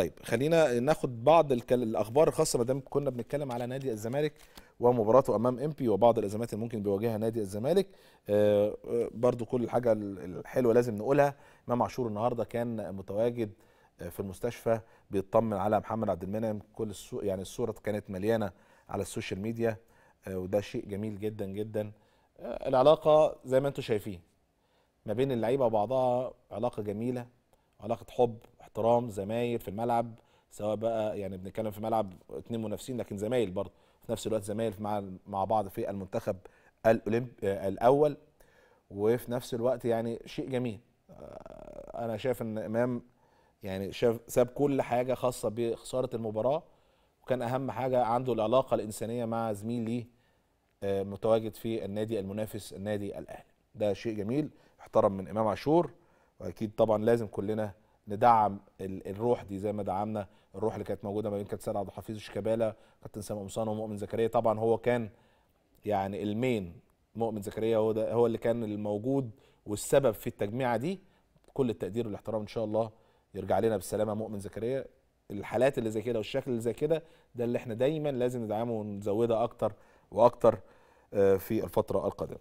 طيب خلينا ناخد بعض الاخبار الخاصه ما دام كنا بنتكلم على نادي الزمالك ومباراته امام امبي وبعض الازمات اللي ممكن بيواجهها نادي الزمالك آه، آه، برضو كل الحاجه الحلوه لازم نقولها امام عاشور النهارده كان متواجد آه، في المستشفى بيطمن على محمد عبد المنعم كل السو... يعني الصوره كانت مليانه على السوشيال ميديا وده شيء جميل جدا جدا العلاقه زي ما انتم شايفين ما بين اللعيبه وبعضها علاقه جميله علاقه حب احترام زمايل في الملعب سواء بقى يعني بنتكلم في ملعب اثنين منافسين لكن زمايل برضه في نفس الوقت زمايل مع مع بعض في المنتخب الاولمبي الاول وفي نفس الوقت يعني شيء جميل آه، انا شايف ان امام يعني شاف ساب كل حاجه خاصه بخساره المباراه وكان اهم حاجه عنده العلاقه الانسانيه مع زميل ليه آه، متواجد في النادي المنافس النادي الاهلي ده شيء جميل احترم من امام عاشور واكيد طبعا لازم كلنا ندعم الروح دي زي ما دعمنا الروح اللي كانت موجوده ما بين كابتن سيد عبد الحفيظ شيكابالا كابتن سامي قمصان ومؤمن زكريا طبعا هو كان يعني المين مؤمن زكريا هو ده هو اللي كان الموجود والسبب في التجميعه دي كل التقدير والاحترام ان شاء الله يرجع لنا بالسلامه مؤمن زكريا الحالات اللي زي كده والشكل اللي زي كده ده اللي احنا دايما لازم ندعمه ونزودها اكتر واكتر آه، في الفتره القادمه